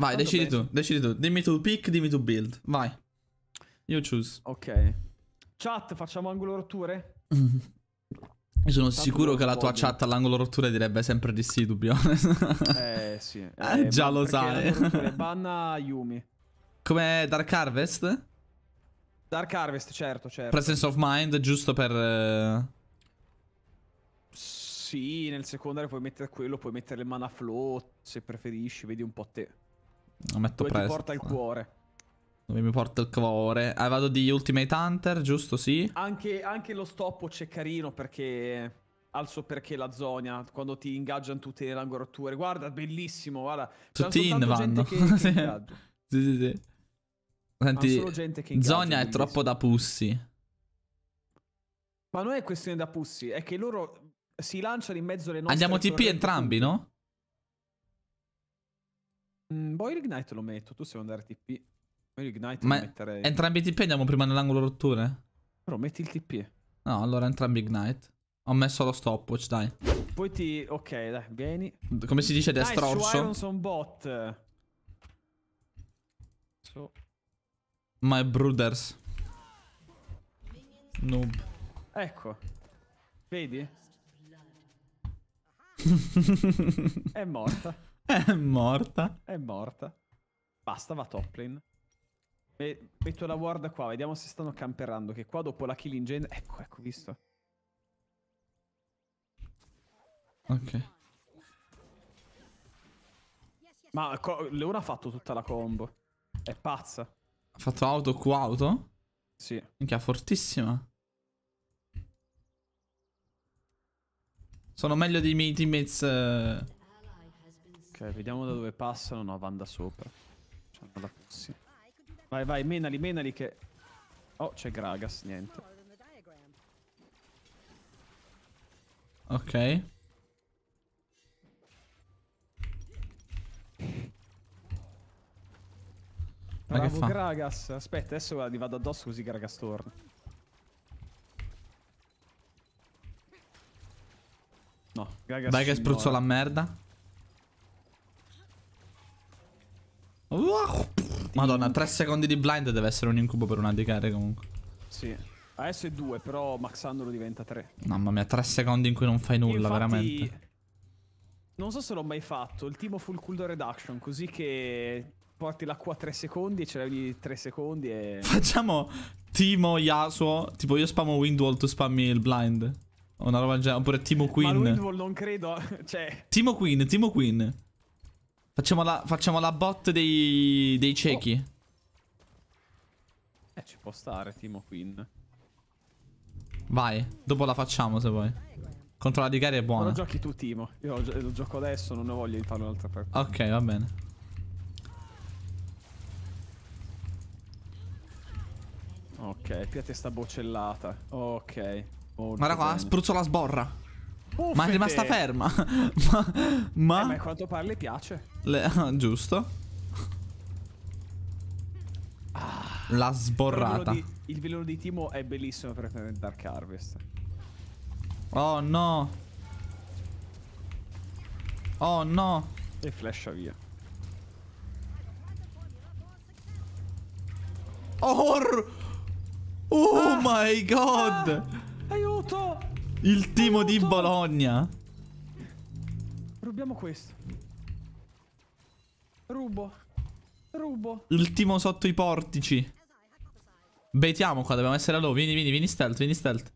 Vai, Quando decidi penso? tu, decidi tu. Dimmi tu pick, dimmi tu build. Vai. You choose. Ok. Chat, facciamo angolo rotture? Io sono Tanto sicuro che la tua voglio. chat all'angolo rotture direbbe sempre di sì, dubbio. eh sì. Ah, eh, eh, già lo sai. Banna Yumi. Come Dark Harvest? Dark Harvest, certo, certo. Presence of Mind, giusto per... Eh, sì, nel secondario puoi mettere quello, puoi mettere le mana flow, se preferisci, vedi un po' te. Lo metto Dove presto. porta il cuore. Dove mi porta il cuore. Ah, vado di Ultimate Hunter, giusto? Sì. Anche, anche lo stoppo c'è carino perché... Alzo perché la zona, quando ti ingaggiano tutte le angolature. Guarda, bellissimo, guarda. Tutti in vanno. Che, che sì. sì, sì, sì. Senti, Zonia è troppo da pussi. Ma non è questione da pussi, è che loro si lanciano in mezzo alle nostre... Andiamo TP entrambi, no? Mm, Boy Ignite lo metto, tu sei andare TP. Boil Ignite Ma lo metterei. Entrambi i TP andiamo prima nell'angolo rotture? Però metti il TP. No, allora entrambi Ignite. Ho messo lo stopwatch, dai. Poi ti... Ok, dai, vieni. Come si dice destro nice, su Iron bot. So. My brothers. Noob. Ecco. Vedi? È morta. È morta. È morta. Basta, va Toplin. metto la ward qua, vediamo se stanno camperando, che qua dopo la killing in gen... Ecco, ecco, visto. Ok. Ma Leona ha fatto tutta la combo. È pazza. Ha fatto auto Q auto? Sì. Minchia, fortissima. Sono meglio dei miei teammates... Eh... Ok, vediamo da dove passano. No, vanno da sopra. Cioè, la Vai, vai, menali, menali che... Oh, c'è Gragas, niente. Ok. Ma Bravo Gragas. Aspetta, adesso gli vado addosso così Gragas torna. No, Gragas... Dai che spruzzo la merda. Madonna, 3 secondi di blind deve essere un incubo per una decare comunque. Sì. Adesso è 2, però maxandolo diventa 3. Mamma mia, 3 secondi in cui non fai nulla, Infatti, veramente. Non so se l'ho mai fatto. Il team full cooldown reduction, così che porti l'acqua a 3 secondi e ce l'hai ogni 3 secondi e... Facciamo Timo, Yasuo, tipo io spammo Windwall, tu spammi il blind. O una roba già, oppure Timo Queen. Ma Windwall non credo, cioè... Timo Queen, Timo Queen. Facciamo la, facciamo la bot dei, dei ciechi. Oh. Eh, ci può stare, Timo Queen. Vai, dopo la facciamo se vuoi. Contro la di Gary è buona. lo giochi tu, Timo. Io lo, lo gioco adesso, non ne voglio di fare un'altra parte. Ok, va bene. Ok, qui a boccellata. Ok. Oh, Guarda qua, spruzzo la sborra. Ma è rimasta ferma. ma. Ma. Eh, ma quanto parli piace. Le... giusto. Ah, La sborrata. Il veleno, di, di, Timo è bellissimo per Dark Harvest. Oh no. Oh no. E flasha via. Oh, oh ah. my god! Ah. aiuto! Il timo Aiuto! di Bologna. Rubiamo questo. Rubo. Rubo. Il timo sotto i portici. Baitiamo qua, dobbiamo essere a low. Vieni, vieni, vieni stealth, vieni stealth.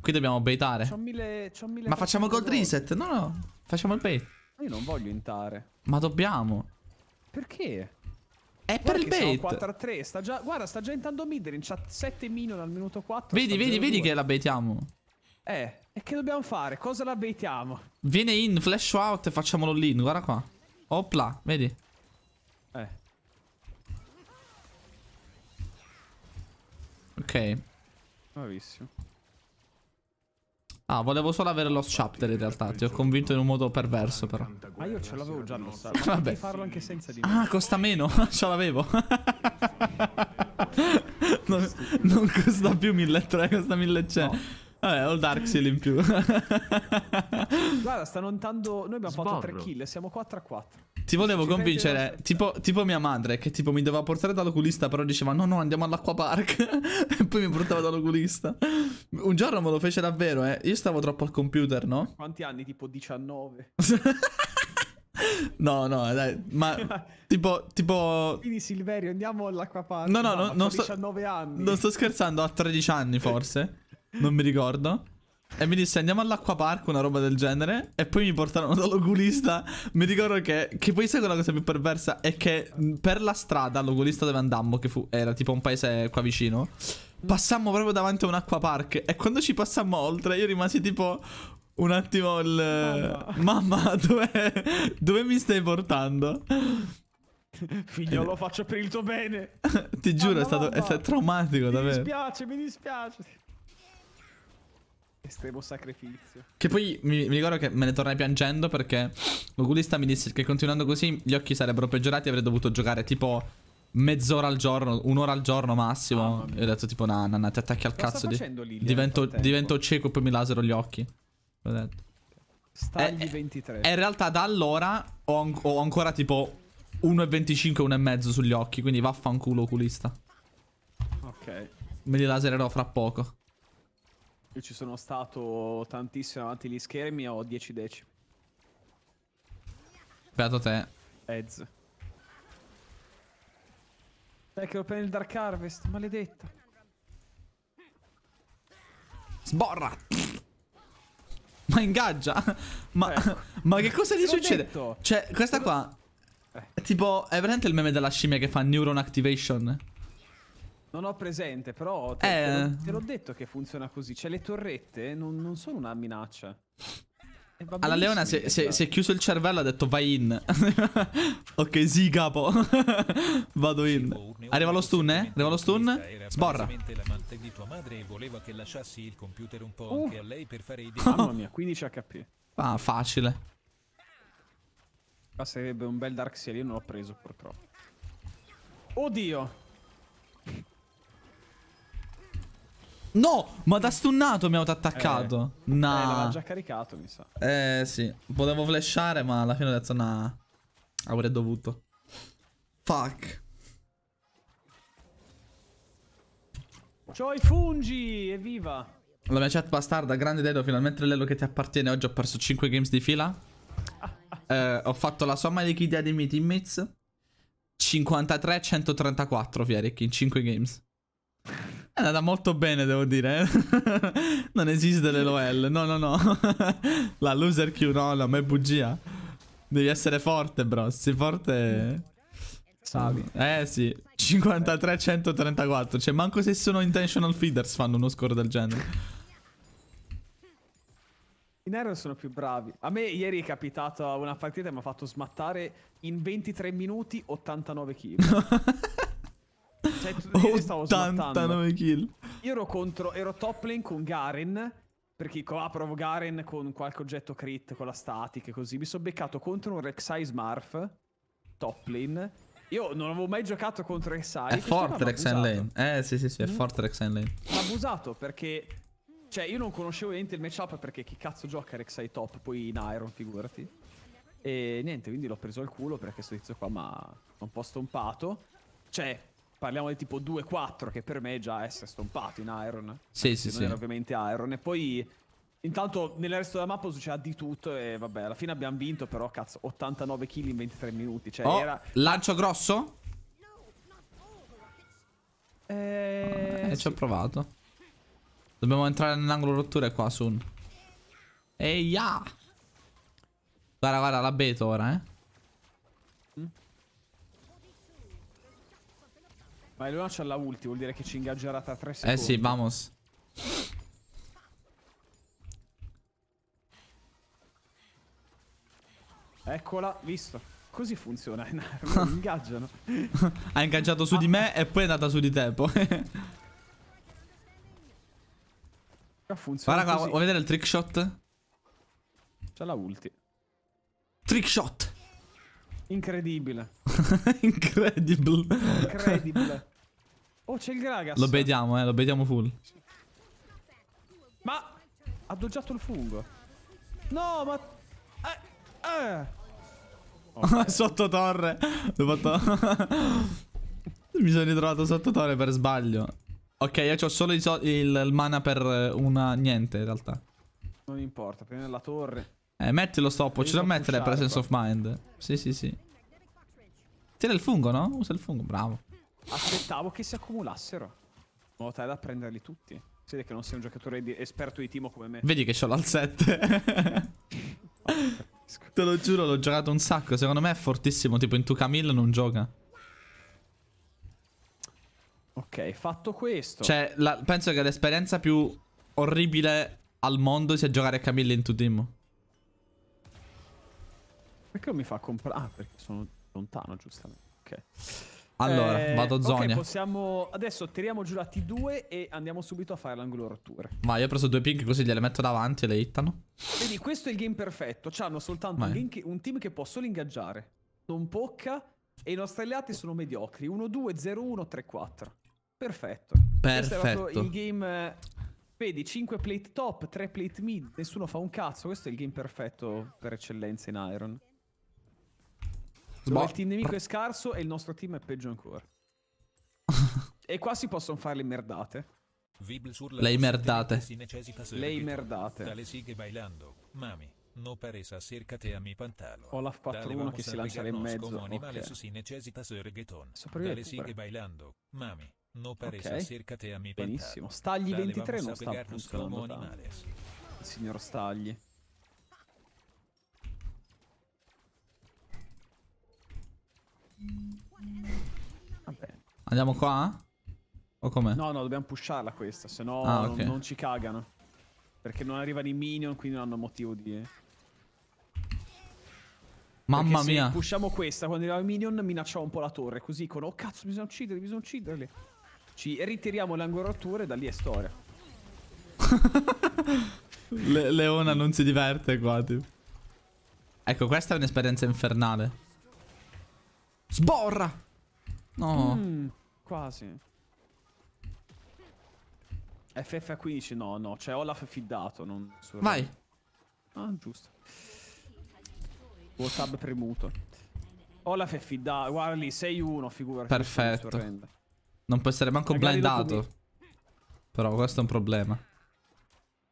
Qui dobbiamo baitare. Mille, Ma facciamo gold reset. No, no. Facciamo il bait. Io non voglio intare. Ma dobbiamo. Perché? È Guarda per il bait. 4 a 3. Sta già... Guarda, sta già intando mid. C'ha 7 minion al minuto 4. Vedi, vedi, vedi che la baitiamo. Eh, e che dobbiamo fare? Cosa la baitiamo? Viene in, flash out e facciamolo lì, guarda qua. Opla, vedi? Eh. Ok. Bravissimo. Ah, volevo solo avere lo chapter in realtà, ti ho convinto in un modo perverso però. Ma io ce l'avevo già lo chapter. Vabbè. farlo anche senza di me. Ah, costa meno, ce l'avevo. non, non, costa più 1300, costa 1100. No. Vabbè, ho il Dark Seal in più. Guarda, stanno andando. Noi abbiamo Sbarro. fatto 3 kill, siamo 4 a 4. Ti volevo convincere, tipo, tipo, mia madre, che tipo mi doveva portare dall'oculista, però diceva no no andiamo all'acqua park e poi mi portava dall'oculista. Un giorno me lo fece davvero, eh. Io stavo troppo al computer, no? Quanti anni? Tipo 19. No, no, dai, ma tipo, tipo... Quindi Silverio, andiamo all'acquapark. No, no, no, no non, sto, non sto scherzando, a 13 anni forse. Non mi ricordo. E mi disse andiamo all'acquapark, una roba del genere. E poi mi portarono dall'oculista. Mi ricordo che, che poi sai quella cosa più perversa è che per la strada, l'oculista dove andammo, che fu, era tipo un paese qua vicino, passammo proprio davanti a un acquapark. E quando ci passammo oltre, io rimasi tipo un attimo il... Mamma, Mamma dove, dove mi stai portando? Figlio, eh. lo faccio per il tuo bene. Ti giuro, è, stato, è stato traumatico mi davvero. Mi dispiace, mi dispiace. Estremo sacrificio. Che poi mi, mi, ricordo che me ne tornai piangendo perché l'oculista mi disse che continuando così gli occhi sarebbero peggiorati e avrei dovuto giocare tipo mezz'ora al giorno, un'ora al giorno massimo. Oh, e ho detto tipo Nanna, na, ti attacchi al Cosa cazzo. Di, divento, divento, cieco e poi mi lasero gli occhi. L'ho detto. Stagli e, 23. E in realtà da allora ho, ho ancora tipo 1,25, 1,5 sugli occhi. Quindi vaffanculo oculista. Ok. Me li lasererò fra poco. Io ci sono stato tantissimo avanti gli schermi, ho 10 10. Beato te. Ez. Dai che lo prendi il Dark Harvest, maledetta. Sborra! Ma ingaggia! Ma, eh. ma che cosa gli succede? Detto. Cioè, questa qua... Eh. Tipo, è veramente il meme della scimmia che fa Neuron Activation. Non ho presente, però te, eh. te l'ho detto che funziona così. Cioè, le torrette non, non sono una minaccia. Alla Leona si, si, si, è chiuso il cervello ha detto vai in. ok, sì, capo. Vado in. Boh, eh? Arriva lo stun, eh? Arriva lo stun. Sborra. Uh. Mamma mia, 15 HP. Ah, facile. Qua sarebbe un bel Dark Seal, io non l'ho preso purtroppo. Oddio. No, ma da stunnato mi ha attaccato. Eh, no. Nah. Eh, l'aveva già caricato, mi sa. Eh, sì. Potevo flashare, ma alla fine ho detto, nah. Avrei dovuto. Fuck. C'ho i fungi, evviva. La mia chat bastarda, grande Dedo, finalmente l'ello che ti appartiene. Oggi ho perso 5 games di fila. eh, ho fatto la somma di chi dei miei teammates. 53-134, Fieric, in 5 games. È andata molto bene, devo dire. Eh. non esiste l'LOL. No, no, no. La loser Q, no, no, ma è bugia. Devi essere forte, bro. Sei forte... Savi. Eh, sì. 53-134. Cioè, manco se sono intentional feeders fanno uno score del genere. I Nero sono più bravi. A me ieri è capitata una partita e mi ha fatto smattare in 23 minuti 89 kg. Cioè, io stavo 89 kill. Io ero contro, ero top lane con Garen. Perché ah, provo Garen con qualche oggetto crit, con la statica e così. Mi sono beccato contro un Rek'Sai Smurf, top lane. Io non avevo mai giocato contro Rek'Sai. È forte Rek'Sai lane. Eh, sì, sì, sì, è mm. forte Rek'Sai lane. L'ha abusato perché... Cioè, io non conoscevo niente il matchup perché chi cazzo gioca Rek'Sai top, poi in Iron, figurati. E niente, quindi l'ho preso al culo perché sto tizio qua mi ha un po' stompato. Cioè, parliamo di tipo 2-4 che per me già essere stompato in Iron. Sì, sì, non sì. Era ovviamente Iron. E poi intanto nel resto della mappa succedeva di tutto e vabbè, alla fine abbiamo vinto, però cazzo, 89 kill in 23 minuti. Cioè, oh, era... Lancio grosso? Eh, eh sì. ci ho provato. Dobbiamo entrare nell'angolo rottura qua, Sun. ya! Guarda, guarda, la beta ora, eh. Ma lui lancia la ulti, vuol dire che ci ingaggerà tra 3 secondi. Eh sì, vamos. Eccola, visto. Così funziona, in ingaggiano. ha ingaggiato su ah. di me e poi è andata su di te, poi. funziona Guarda qua, vuoi vedere il trick shot? C'è la ulti. Trick shot! Incredibile. Incredibile. Incredibile. Oh, c'è il Gragas. Lo vediamo, eh, lo vediamo full. Ma ha doggiato il fungo. No, ma... Eh, eh. Okay. sotto torre. Mi sono ritrovato sotto torre per sbaglio. Ok, io ho solo il, il, mana per una... Niente, in realtà. Non importa, prendi la torre. Eh, metti lo stop, Ce devo mettere presence sense of mind. Sì, sì, sì. Tira il fungo, no? Usa il fungo, bravo. Aspettavo che si accumulassero. In modo tale da prenderli tutti. Siete che non sei un giocatore di esperto di timo come me. Vedi che ce l'ho al 7. Te lo giuro, l'ho giocato un sacco. Secondo me è fortissimo. Tipo in 2 Tucamil non gioca. Ok, fatto questo. Cioè, la, penso che l'esperienza più orribile al mondo sia giocare a Camille in Tudimo. Perché non mi fa comprare? Ah, perché sono lontano, giustamente. Ok. Allora, eh, vado Zonia. Ok, possiamo... Adesso tiriamo giù la T2 e andiamo subito a fare l'angolo rottura. Ma io ho preso due ping così gliele metto davanti e le hittano. Vedi, questo è il game perfetto. C'hanno soltanto un, link, un, team che può solo ingaggiare. Non pocca e i nostri alleati sono mediocri. 1-2, 0-1, 3-4. Perfetto. Perfetto. il game... Eh, vedi, 5 plate top, 3 plate mid, nessuno fa un cazzo. Questo è il game perfetto per eccellenza in Iron. Sbor- Dove boh. il team nemico è scarso e il nostro team è peggio ancora. e qua si possono fare le merdate. Lei merdate. Lei merdate. Dalle sighe bailando. Mami. No paresa cercate a mi pantalo. Olaf 41 che si lancia in mezzo. Come animale okay. su si necessita sergheton. Dalle sighe bailando. Mami. No paresa okay. cercate a mi pantalo. Benissimo. Stagli 23 non sta funzionando. Il signor Stagli. Vabbè. Andiamo qua? O com'è? No, no, dobbiamo pusharla questa, se no ah, okay. non, ci cagano. Perché non arrivano i minion, quindi non hanno motivo di... Eh. Mamma se mia. Se pushiamo questa, quando arrivano i minion minacciamo un po' la torre, così con... Oh cazzo, bisogna ucciderli, bisogna ucciderli. Ci ritiriamo le angolature e da lì è storia. le Leona non si diverte qua, tipo. Ecco, questa è un'esperienza infernale. Sborra! No. Mm, quasi. FF a 15 no, no, c'è Olaf fidato, non so. Vai. Ah, giusto. WhatsApp premuto. Olaf è fidato, guarda lì, 6-1, figura. Perfetto. Non può essere manco Magari blindato. Però questo è un problema.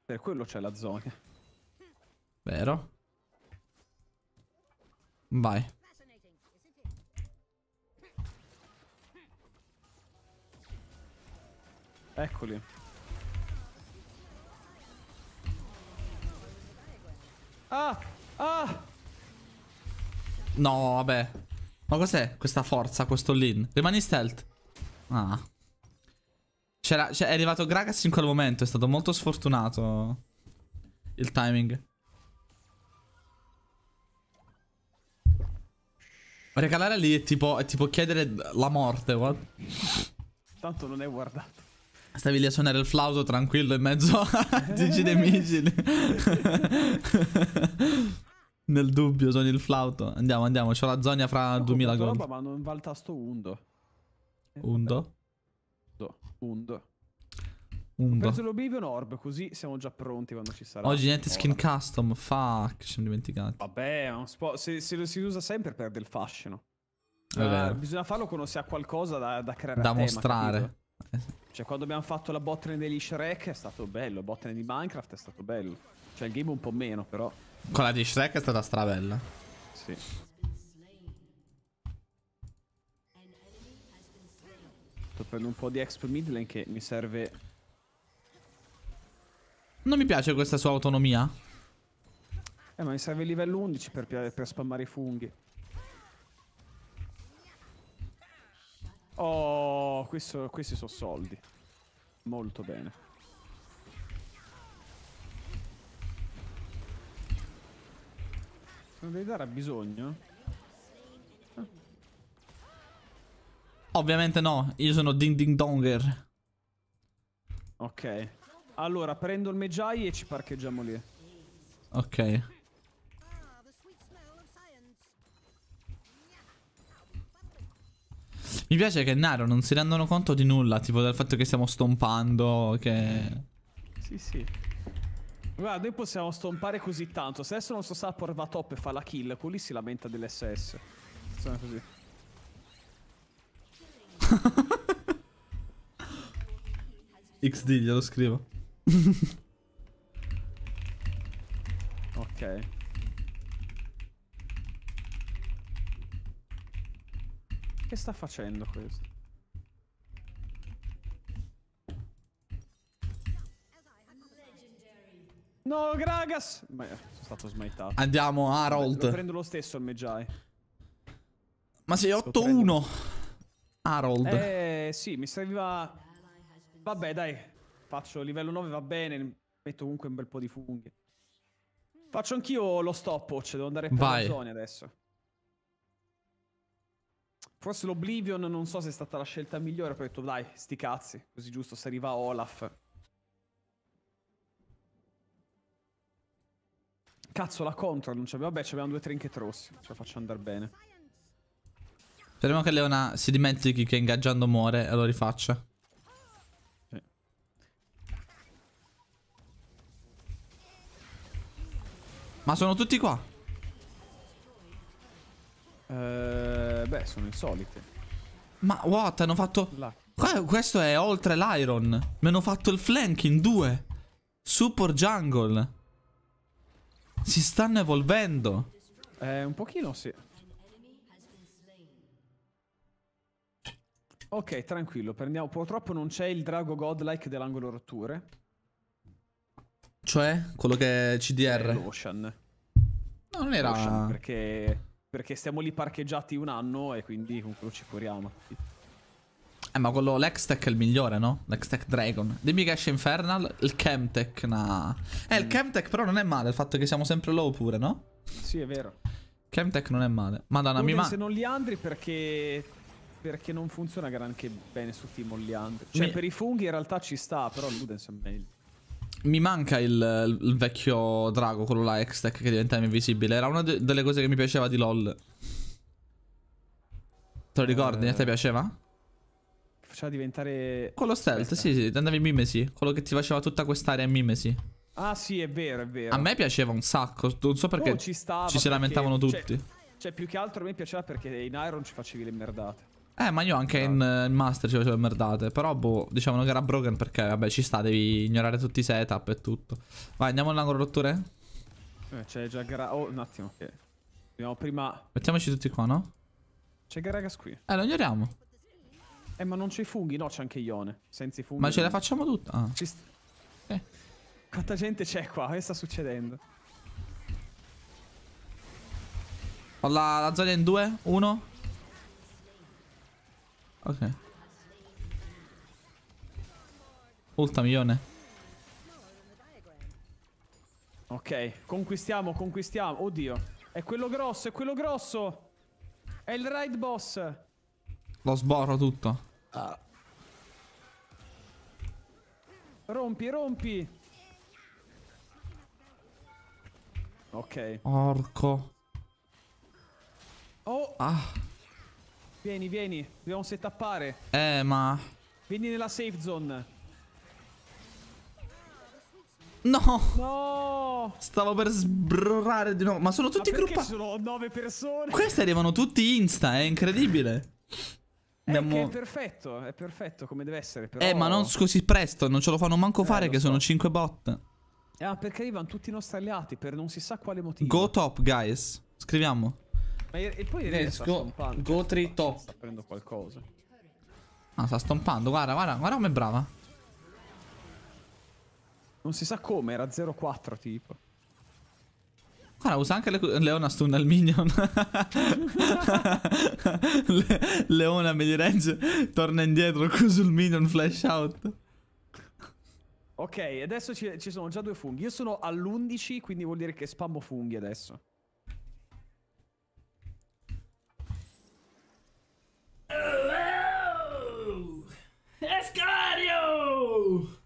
Per quello c'è la zona. Vero? Vai. Eccoli. Ah! Ah! No, vabbè. Ma cos'è questa forza, questo lean? Rimani stealth. Ah. C'era, cioè, è arrivato Gragas in quel momento, è stato molto sfortunato il timing. Regalare lì è tipo, è tipo chiedere la morte, what? Tanto non è guardato. Stavi lì a suonare il flauto tranquillo in mezzo a Gigi De Migili. Nel dubbio suoni il flauto. Andiamo, andiamo. C'ho la zona fra no, 2000 gol. ma non va il tasto eh, undo. Undo? Undo. Undo. Undo. Ho preso l'Oblivion Orb, così siamo già pronti quando ci sarà. Oggi niente skin custom. Fuck, ci siamo dimenticati. Vabbè, se, se, lo si usa sempre perde il fascino. Eh, bisogna farlo quando si ha qualcosa da, da creare. Da tema, mostrare. Capito? Eh, cioè, quando abbiamo fatto la botte degli Shrek è stato bello, botline di Minecraft è stato bello. Cioè, il game un po' meno, però. Quella di Shrek è stata strabella. Sì. Sto prendendo un po' di exp mid lane che mi serve... Non mi piace questa sua autonomia. Eh, ma mi serve il livello 11 per, per spammare i funghi. Oh! questo, questi sono soldi. Molto bene. non devi dare ha bisogno? Ah. Ovviamente no, io sono Ding Ding Donger. Ok. Allora, prendo il Mejai e ci parcheggiamo lì. Ok. Mi piace che Naro non si rendono conto di nulla, tipo del fatto che stiamo stompando, che... Sì, sì. Guarda, noi possiamo stompare così tanto. Se adesso non so sa porva top e fa la kill, quelli si lamenta dell'SS. Funziona così. XD, glielo scrivo. ok. che sta facendo questo? No, Gragas! Ma eh, sono stato smaitato. Andiamo, Harold. Lo prendo lo stesso il Mejai. Ma sei 8-1. Harold. Eh, sì, mi serviva... Vabbè, dai. Faccio livello 9, va bene. Metto comunque un bel po' di funghi. Faccio anch'io lo stop, stopwatch. Devo andare per Vai. la zona adesso. Forse l'Oblivion non so se è stata la scelta migliore, però ho detto dai, sti cazzi, così giusto se arriva Olaf. Cazzo, la control non c'abbiamo. Vabbè, abbiamo due trinket rossi, ce la faccio andare bene. Speriamo che Leona si dimentichi che ingaggiando muore e lo rifaccia. Ma sono tutti qua. sono insolite. Ma what? Hanno fatto... Là. Questo è oltre l'iron. Mi hanno fatto il flank in due. Support jungle. Si stanno evolvendo. Eh, un pochino sì. Ok, tranquillo. Prendiamo... Purtroppo non c'è il drago godlike dell'angolo rotture. Cioè? Quello che è CDR? Eh, L'Ocean. No, non era... Ocean, perché... Perché stiamo lì parcheggiati un anno e quindi comunque lo ci curiamo. Eh, ma quello l'Extech è il migliore, no? L'Extech Dragon. Dimmi che esce Infernal, il Chemtech, nah. Eh, il mm. Chemtech però non è male, il fatto che siamo sempre low pure, no? Sì, è vero. Chemtech non è male. Madonna, Dove mi manca. Se non li andri perché... Perché non funziona granché bene su Team Olliandri. Cioè, mi... per i funghi in realtà ci sta, però Ludens è meglio. Mi manca il, il vecchio drago, quello là, Hextech, che diventava invisibile. Era una de delle cose che mi piaceva di LOL. Te lo ricordi? Eh... A te piaceva? Faceva diventare... Quello stealth, questa. sì, sì. Andavi in mimesi. Quello che ti faceva tutta quest'area in mimesi. Ah, sì, è vero, è vero. A me piaceva un sacco. Non so perché oh, ci, ci si perché... lamentavano tutti. Cioè, cioè, più che altro a me piaceva perché in Iron ci facevi le merdate. Eh, ma io anche in, esatto. in Master ci facevo merdate. Però, boh, dicevano che era broken perché, vabbè, ci sta, devi ignorare tutti i setup e tutto. Vai, andiamo all'angolo rotture? Eh, c'è già Gara... Oh, un attimo. Okay. prima... Mettiamoci tutti qua, no? C'è Garagas qui. Eh, lo ignoriamo. Eh, ma non c'è i funghi? No, c'è anche Ione. Senza i funghi... Ma ce la facciamo tutta? Ah. Ci sta... Eh. Quanta gente c'è qua? Che sta succedendo? Ho la, la zona in 2, 1... Ok. Ultamione. Ok, conquistiamo, conquistiamo. Oddio. È quello grosso, è quello grosso. È il raid boss. Lo sborro tutto. Ah. Rompi, rompi. Ok. Orco. Oh. Ah. Vieni, vieni. Dobbiamo settappare. Eh, ma... Vieni nella safe zone. No. no! Stavo per sbrorare di nuovo. Ma sono tutti gruppati. sono nove persone? Questi arrivano tutti insta, è incredibile. Andiamo... È, è perfetto, è perfetto come deve essere. Però... Eh, ma non così presto, non ce lo fanno manco eh, fare eh, che so. sono 5 bot. Eh, ah, ma perché arrivano tutti i nostri alleati per non si sa quale motivo. Go top, guys. Scriviamo. Ma e poi Let's go, go cioè, three top. Sta prendendo qualcosa. Ah, sta stompando, guarda, guarda, guarda com'è brava. Non si sa come, era 0-4 tipo. Guarda, usa anche le... Leona stun al minion. le... Leona mid range torna indietro con sul minion flash out. Ok, adesso ci, ci sono già due funghi. Io sono all'11, quindi vuol dire che spammo funghi adesso. Escario!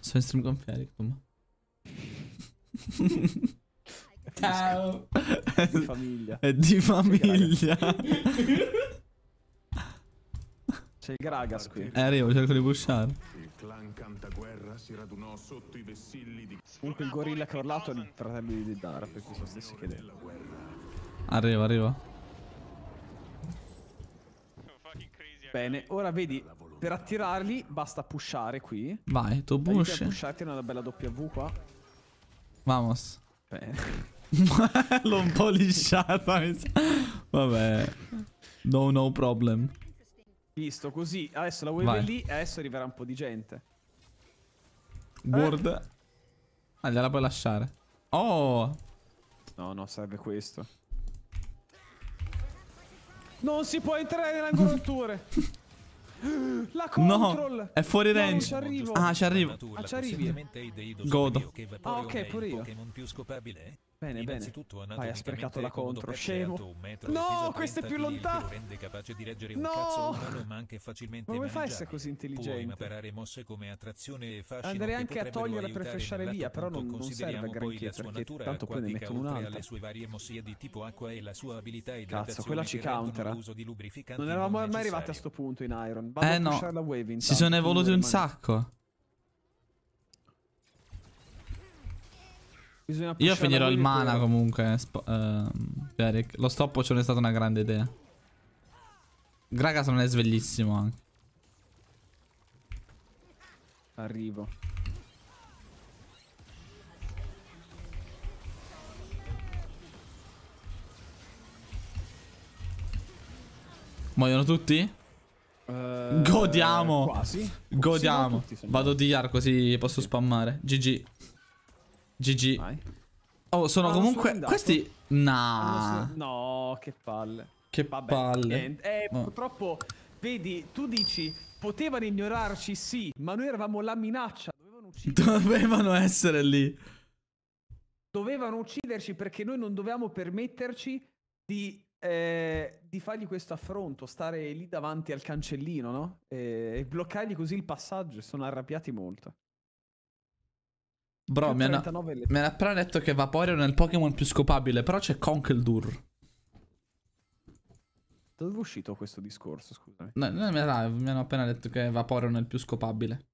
Sono in stream con Fericom. Ciao! È di famiglia. È di famiglia. C'è il Gragas qui. Eh, arrivo, cerco di pushare. Il clan Cantaguerra si radunò sotto i vessilli di... Comunque il gorilla che ha urlato è il fratello di Dara, per cui sono stessi chiedendo. Arrivo, arrivo. Bene, ora vedi, per attirarli basta pushare qui. Vai, tu push. Pushati una bella W qua. Vamos. Bene. L'ho un po' lisciata. Vabbè. No, no problem. Visto, così. Adesso la wave Vai. è lì e adesso arriverà un po' di gente. Ward. Eh. Ah, gliela puoi lasciare. Oh! No, no, serve questo. Non si può entrare nell'angolo La control. No, è fuori range. No, ci arrivo. Ah, ci arrivo. Ah, ci arrivi. Godo. Ah, ok, pure io. Bene, Innanzitutto bene. Vai, ha sprecato la contro, scemo. No, questo è più lontano. rende capace di reggere no! cazzo umano, ma anche facilmente Come fa a essere così intelligente? Puoi imparare mosse come attrazione e fascino Andrei anche a toglierla per fresciare via, però non, non serve a granché, perché tanto poi ne mettono un'altra. Le sue varie mossie di tipo acqua e la sua abilità Cazzo, quella ci countera. Non eravamo mai arrivati a sto punto in Iron. Eh, Vado eh no, si sono evoluti un sacco. Bisogna Io finirò il mana pure. comunque, uh, Lo stoppo non è stata una grande idea. Gragas non è sveglissimo anche. Arrivo. Muoiono tutti? Uh, Godiamo! Quasi. Godiamo. Tutti, Vado di ar così posso spammare. GG. GG. Vai. Oh, sono ah, comunque... Sono Questi... Nah. No, che palle. Che Vabbè, palle. Niente. Eh, oh. purtroppo, vedi, tu dici, potevano ignorarci, sì, ma noi eravamo la minaccia. Dovevano ucciderci. Dovevano essere lì. Dovevano ucciderci perché noi non dovevamo permetterci di eh, di fargli questo affronto, stare lì davanti al cancellino, no? E, eh, e bloccargli così il passaggio. Sono arrabbiati molto. Bro, mi hanno, mi hanno, appena detto che Vaporeon è il Pokémon più scopabile, però c'è Conkeldurr. Da dove è uscito questo discorso, scusami? No, no, mi hanno appena detto che Vaporeon è il più scopabile.